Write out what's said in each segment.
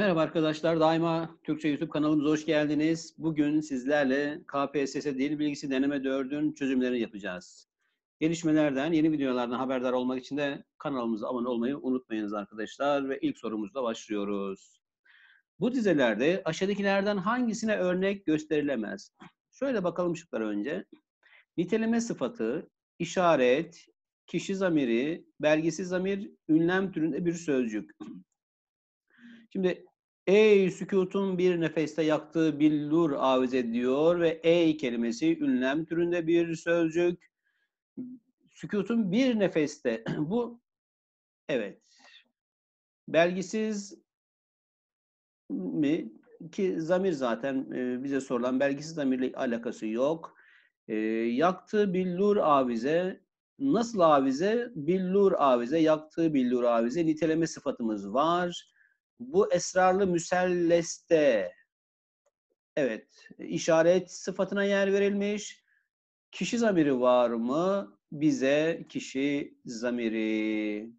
Merhaba arkadaşlar, daima Türkçe YouTube kanalımıza hoş geldiniz. Bugün sizlerle KPSS Dil Bilgisi Deneme 4'ün çözümlerini yapacağız. Gelişmelerden, yeni videolardan haberdar olmak için de kanalımıza abone olmayı unutmayınız arkadaşlar. Ve ilk sorumuzla başlıyoruz. Bu dizelerde aşağıdakilerden hangisine örnek gösterilemez? Şöyle bakalım şıklar önce. Niteleme sıfatı, işaret, kişi zamiri, belgesiz zamir, ünlem türünde bir sözcük. Şimdi Ey sükutun bir nefeste yaktığı billur avize ediyor ve ey kelimesi ünlem türünde bir sözcük. Sükutun bir nefeste bu evet belgisiz mi ki zamir zaten e, bize sorulan belgisiz zamirle alakası yok. E, yaktığı billur avize nasıl avize? Billur avize, yaktığı billur avize niteleme sıfatımız var bu esrarlı müselleste evet işaret sıfatına yer verilmiş. Kişi zamiri var mı? Bize kişi zamiri.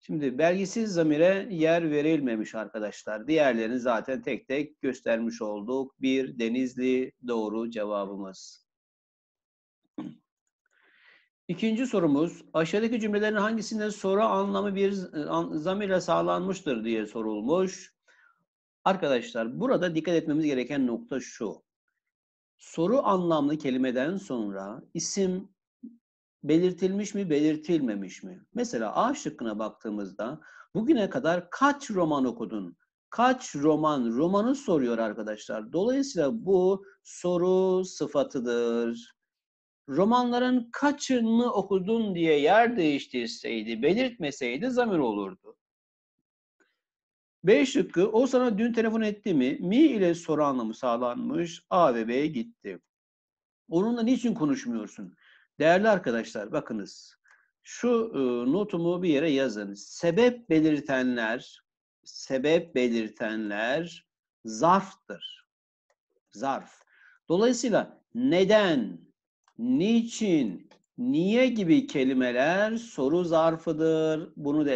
Şimdi belgisiz zamire yer verilmemiş arkadaşlar. Diğerlerini zaten tek tek göstermiş olduk. Bir Denizli doğru cevabımız. İkinci sorumuz, aşağıdaki cümlelerin hangisinde soru anlamı bir e, zamirle sağlanmıştır diye sorulmuş. Arkadaşlar burada dikkat etmemiz gereken nokta şu. Soru anlamlı kelimeden sonra isim belirtilmiş mi, belirtilmemiş mi? Mesela A şıkkına baktığımızda bugüne kadar kaç roman okudun? Kaç roman? Romanı soruyor arkadaşlar. Dolayısıyla bu soru sıfatıdır romanların kaçını okudun diye yer değiştirseydi, belirtmeseydi zamir olurdu. B şıkkı o sana dün telefon etti mi? Mi ile soru anlamı sağlanmış. A ve B'ye gitti. Onunla niçin konuşmuyorsun? Değerli arkadaşlar bakınız. Şu e, notumu bir yere yazın. Sebep belirtenler, sebep belirtenler zarftır. Zarf. Dolayısıyla neden, niçin, niye gibi kelimeler soru zarfıdır. Bunu da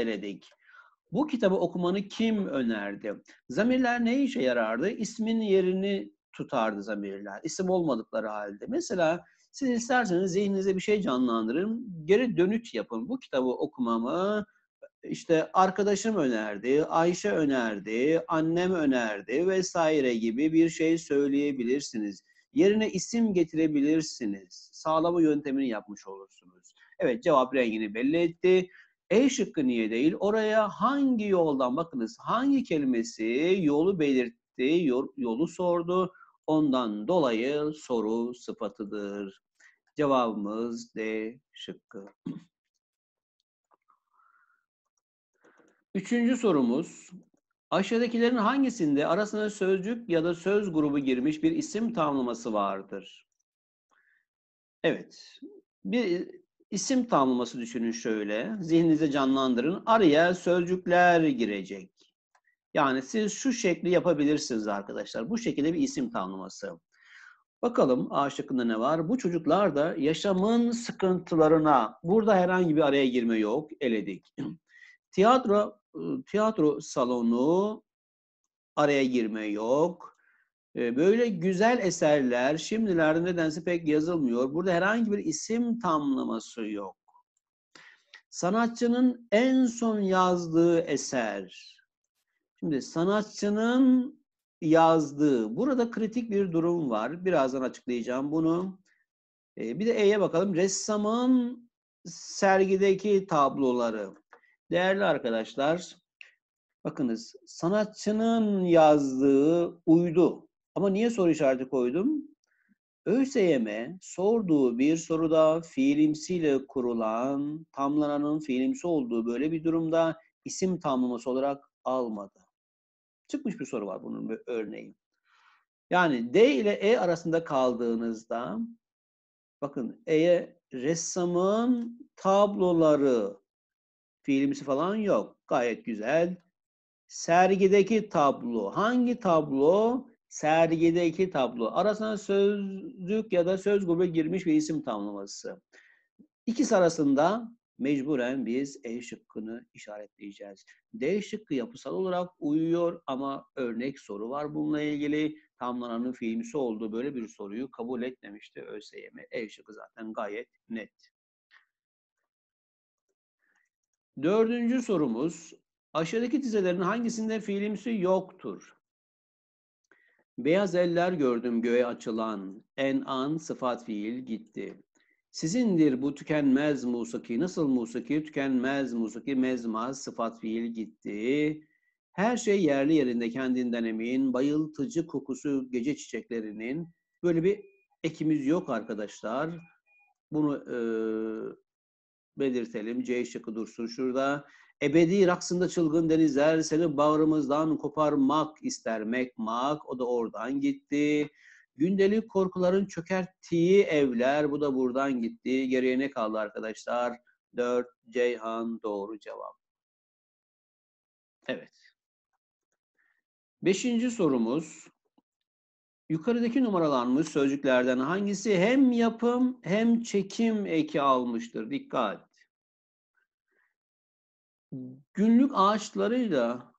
Bu kitabı okumanı kim önerdi? Zamirler ne işe yarardı? İsmin yerini tutardı zamirler. İsim olmadıkları halde. Mesela siz isterseniz zihninize bir şey canlandırın. Geri dönüt yapın. Bu kitabı okumamı işte arkadaşım önerdi, Ayşe önerdi, annem önerdi vesaire gibi bir şey söyleyebilirsiniz. Yerine isim getirebilirsiniz. Sağlama yöntemini yapmış olursunuz. Evet cevap rengini belli etti. E şıkkı niye değil? Oraya hangi yoldan bakınız hangi kelimesi yolu belirtti, yolu sordu. Ondan dolayı soru sıfatıdır. Cevabımız D şıkkı. Üçüncü sorumuz Aşağıdakilerin hangisinde arasına sözcük ya da söz grubu girmiş bir isim tanımlaması vardır? Evet. Bir isim tanımlaması düşünün şöyle. Zihninize canlandırın. Araya sözcükler girecek. Yani siz şu şekli yapabilirsiniz arkadaşlar. Bu şekilde bir isim tanımlaması. Bakalım A şıkkında ne var? Bu çocuklar da yaşamın sıkıntılarına, burada herhangi bir araya girme yok, eledik. Tiyatro tiyatro salonu araya girme yok. Böyle güzel eserler şimdilerde nedense pek yazılmıyor. Burada herhangi bir isim tamlaması yok. Sanatçının en son yazdığı eser. Şimdi sanatçının yazdığı. Burada kritik bir durum var. Birazdan açıklayacağım bunu. Bir de E'ye bakalım. Ressamın sergideki tabloları. Değerli arkadaşlar, bakınız sanatçının yazdığı uydu. Ama niye soru işareti koydum? ÖSYM sorduğu bir soruda fiilimsiyle kurulan, tamlananın fiilimsi olduğu böyle bir durumda isim tamlaması olarak almadı. Çıkmış bir soru var bunun bir örneği. Yani D ile E arasında kaldığınızda bakın E'ye ressamın tabloları Fiilimsi falan yok. Gayet güzel. Sergideki tablo. Hangi tablo? Sergideki tablo. Arasına sözlük ya da söz grubu girmiş bir isim tamlaması. İkisi arasında mecburen biz E şıkkını işaretleyeceğiz. D şıkkı yapısal olarak uyuyor ama örnek soru var bununla ilgili. Tamlananın fiilisi olduğu böyle bir soruyu kabul etmemişti ÖSYM. E şıkkı zaten gayet net. Dördüncü sorumuz, aşağıdaki dizelerin hangisinde fiilimsi yoktur? Beyaz eller gördüm göğe açılan, en an sıfat fiil gitti. Sizindir bu tükenmez musiki, nasıl musiki, tükenmez musiki, mezmaz, sıfat fiil gitti. Her şey yerli yerinde kendinden emin, bayıltıcı kokusu gece çiçeklerinin. Böyle bir ekimiz yok arkadaşlar. Bunu e, belirtelim. C şıkkı dursun şurada. Ebedi raksında çılgın denizler seni bağrımızdan koparmak ister mekmak. O da oradan gitti. Gündelik korkuların çökerttiği evler bu da buradan gitti. Geriye ne kaldı arkadaşlar? 4 Ceyhan doğru cevap. Evet. Beşinci sorumuz. Yukarıdaki numaralanmış sözcüklerden hangisi hem yapım hem çekim eki almıştır? Dikkat günlük ağaçlarıyla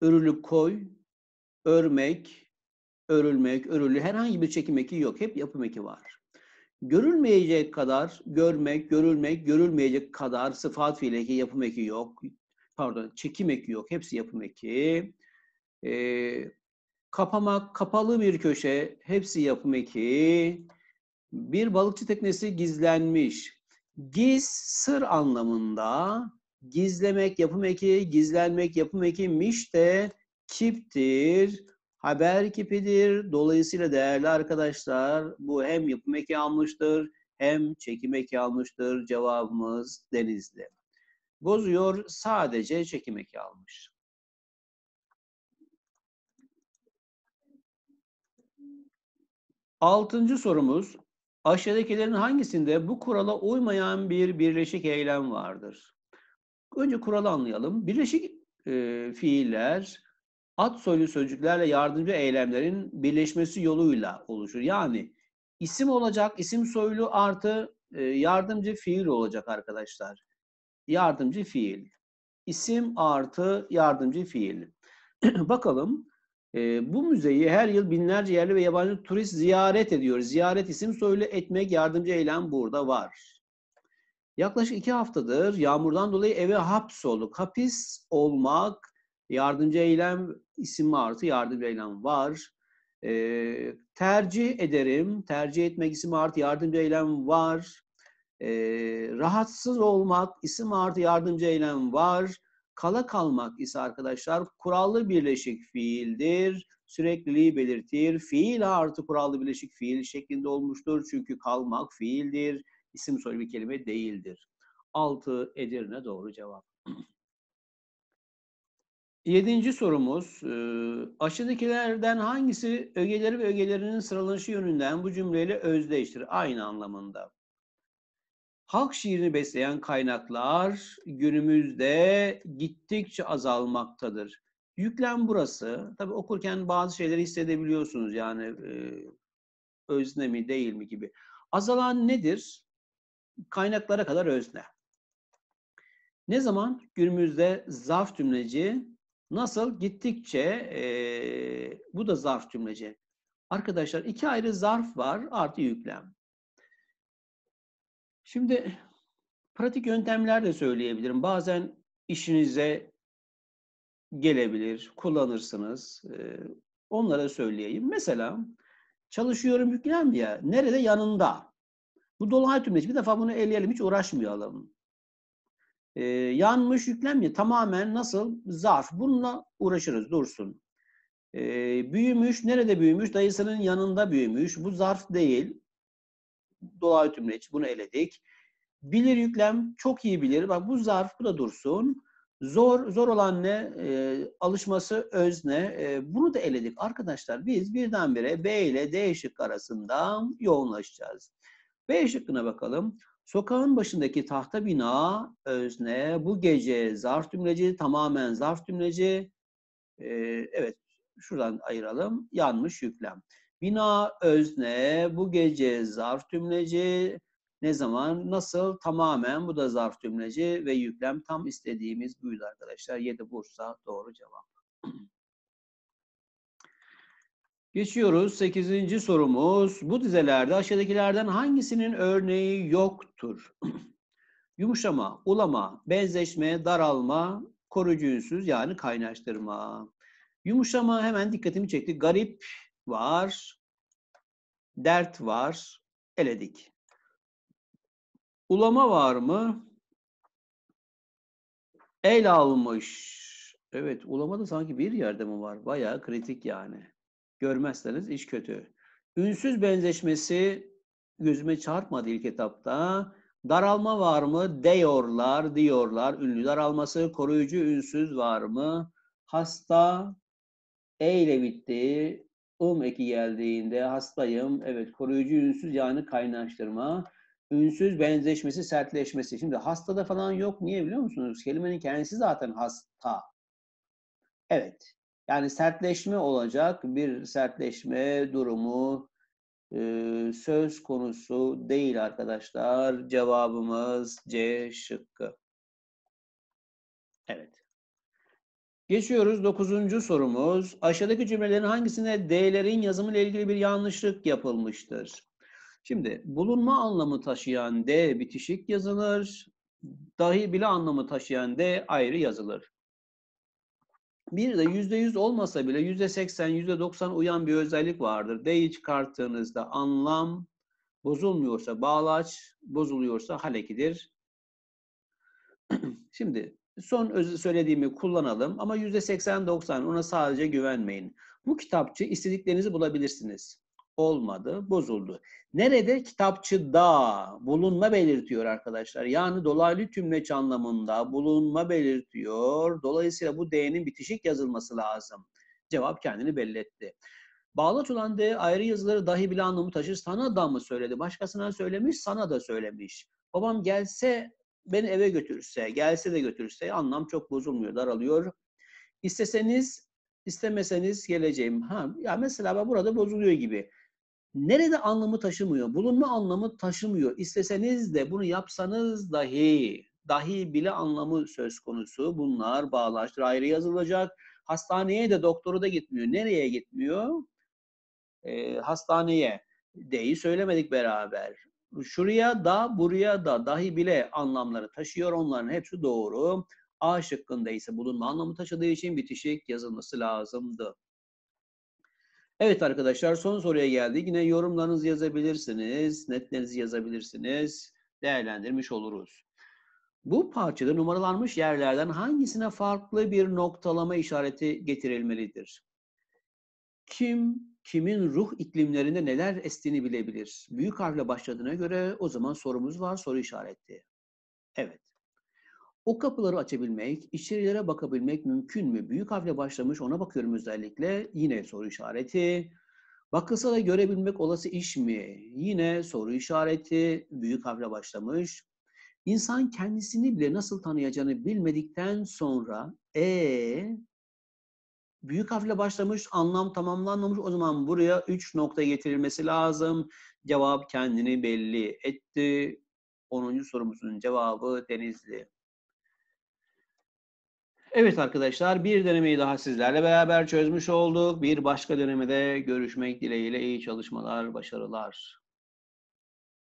örülü koy, örmek, örülmek, örülü herhangi bir çekim eki yok. Hep yapım eki var. Görülmeyecek kadar görmek, görülmek, görülmeyecek kadar sıfat fiil eki, yapım eki yok. Pardon, çekim eki yok. Hepsi yapım eki. Ee, kapamak, kapalı bir köşe. Hepsi yapım eki. Bir balıkçı teknesi gizlenmiş. Giz sır anlamında Gizlemek yapım eki, gizlenmek yapım eki miş de kiptir, haber kipidir. Dolayısıyla değerli arkadaşlar bu hem yapım eki almıştır hem çekim eki almıştır. Cevabımız denizli. Bozuyor sadece çekim eki almış. Altıncı sorumuz, aşağıdakilerin hangisinde bu kurala uymayan bir birleşik eylem vardır? Önce kuralı anlayalım. Birleşik e, fiiller at soylu sözcüklerle yardımcı eylemlerin birleşmesi yoluyla oluşur. Yani isim olacak, isim soylu artı e, yardımcı fiil olacak arkadaşlar. Yardımcı fiil. İsim artı yardımcı fiil. Bakalım. E, bu müzeyi her yıl binlerce yerli ve yabancı turist ziyaret ediyor. Ziyaret isim soylu etmek yardımcı eylem burada var. Yaklaşık iki haftadır yağmurdan dolayı eve hapsolduk. Hapis olmak, yardımcı eylem isim artı yardımcı eylem var. E, tercih ederim, tercih etmek isim artı yardımcı eylem var. E, rahatsız olmak isim artı yardımcı eylem var. Kala kalmak ise arkadaşlar kurallı birleşik fiildir. Sürekliliği belirtir. Fiil artı kurallı birleşik fiil şeklinde olmuştur. Çünkü kalmak fiildir isim soru bir kelime değildir. 6 Edirne doğru cevap. Yedinci sorumuz, e, aşağıdakilerden hangisi ögeleri ve ögelerinin sıralanışı yönünden bu cümleyle özdeştir, aynı anlamında. Halk şiirini besleyen kaynaklar günümüzde gittikçe azalmaktadır. Yüklem burası. Tabii okurken bazı şeyleri hissedebiliyorsunuz yani e, özne mi değil mi gibi. Azalan nedir? kaynaklara kadar özne. Ne zaman? Günümüzde zarf tümleci nasıl? Gittikçe e, bu da zarf tümleci. Arkadaşlar iki ayrı zarf var artı yüklem. Şimdi pratik yöntemler de söyleyebilirim. Bazen işinize gelebilir, kullanırsınız. E, onlara söyleyeyim. Mesela çalışıyorum yüklem ya. Nerede? Yanında. Bu dolaylı tümleç. Bir defa bunu eleyelim. Hiç uğraşmayalım. Ee, yanmış yüklemli tamamen nasıl? Zarf. Bununla uğraşırız. Dursun. Ee, büyümüş. Nerede büyümüş? Dayısının yanında büyümüş. Bu zarf değil. Dolaylı tümleç. Bunu eledik. Bilir yüklem. Çok iyi bilir. Bak bu zarf. Bu da dursun. Zor zor olan ne? E, alışması özne. E, ee, bunu da eledik. Arkadaşlar biz birdenbire B ile D şık arasında yoğunlaşacağız. B şıkkına bakalım. Sokağın başındaki tahta bina özne bu gece zarf tümleci tamamen zarf tümleci. Ee, evet şuradan ayıralım. Yanmış yüklem. Bina özne bu gece zarf tümleci ne zaman nasıl tamamen bu da zarf tümleci ve yüklem tam istediğimiz buydu arkadaşlar. 7 Bursa doğru cevap. Geçiyoruz Sekizinci sorumuz. Bu dizelerde aşağıdakilerden hangisinin örneği yoktur? Yumuşama, ulama, benzeşme, daralma, koruyucu ünsüz yani kaynaştırma. Yumuşama hemen dikkatimi çekti. Garip var, dert var, eledik. Ulama var mı? El almış. Evet, ulama da sanki bir yerde mi var? Bayağı kritik yani. Görmezseniz iş kötü. Ünsüz benzeşmesi gözüme çarpmadı ilk etapta. Daralma var mı? Diyorlar, diyorlar. Ünlü daralması, koruyucu ünsüz var mı? Hasta, e ile bitti. Um eki geldiğinde hastayım. Evet, koruyucu ünsüz yani kaynaştırma. Ünsüz benzeşmesi, sertleşmesi. Şimdi hastada falan yok. Niye biliyor musunuz? Kelimenin kendisi zaten hasta. Evet. Yani sertleşme olacak bir sertleşme durumu e, söz konusu değil arkadaşlar. Cevabımız C şıkkı. Evet. Geçiyoruz dokuzuncu sorumuz. Aşağıdaki cümlelerin hangisine D'lerin yazımı ile ilgili bir yanlışlık yapılmıştır? Şimdi bulunma anlamı taşıyan D bitişik yazılır. Dahi bile anlamı taşıyan D ayrı yazılır. Bir de yüzde yüz olmasa bile yüzde seksen, yüzde doksan uyan bir özellik vardır. D'yi çıkarttığınızda anlam bozulmuyorsa bağlaç, bozuluyorsa halekidir. Şimdi son söylediğimi kullanalım ama yüzde seksen, doksan ona sadece güvenmeyin. Bu kitapçı istediklerinizi bulabilirsiniz olmadı, bozuldu. Nerede? Kitapçıda bulunma belirtiyor arkadaşlar. Yani dolaylı tümleç anlamında bulunma belirtiyor. Dolayısıyla bu D'nin bitişik yazılması lazım. Cevap kendini belli etti. Bağlaç olan D ayrı yazıları dahi bile anlamı taşır. Sana da mı söyledi? Başkasına söylemiş, sana da söylemiş. Babam gelse beni eve götürse, gelse de götürse anlam çok bozulmuyor, daralıyor. İsteseniz, istemeseniz geleceğim. Ha, ya mesela burada bozuluyor gibi nerede anlamı taşımıyor, bulunma anlamı taşımıyor. İsteseniz de bunu yapsanız dahi, dahi bile anlamı söz konusu. Bunlar bağlaştır, ayrı yazılacak. Hastaneye de doktoru da gitmiyor. Nereye gitmiyor? Ee, hastaneye. Deyi söylemedik beraber. Şuraya da buraya da dahi bile anlamları taşıyor. Onların hepsi doğru. A şıkkında ise bulunma anlamı taşıdığı için bitişik yazılması lazımdı. Evet arkadaşlar son soruya geldik. Yine yorumlarınızı yazabilirsiniz, netlerinizi yazabilirsiniz. Değerlendirmiş oluruz. Bu parçada numaralanmış yerlerden hangisine farklı bir noktalama işareti getirilmelidir? Kim, kimin ruh iklimlerinde neler estiğini bilebilir. Büyük harfle başladığına göre o zaman sorumuz var, soru işareti. Evet. O kapıları açabilmek, içerilere bakabilmek mümkün mü? Büyük harfle başlamış ona bakıyorum özellikle. Yine soru işareti. Bakılsa da görebilmek olası iş mi? Yine soru işareti. Büyük harfle başlamış. İnsan kendisini bile nasıl tanıyacağını bilmedikten sonra e ee, büyük harfle başlamış, anlam tamamlanmamış. O zaman buraya 3 nokta getirilmesi lazım. Cevap kendini belli etti. 10. sorumuzun cevabı Denizli. Evet arkadaşlar bir denemeyi daha sizlerle beraber çözmüş olduk. Bir başka dönemde görüşmek dileğiyle iyi çalışmalar, başarılar.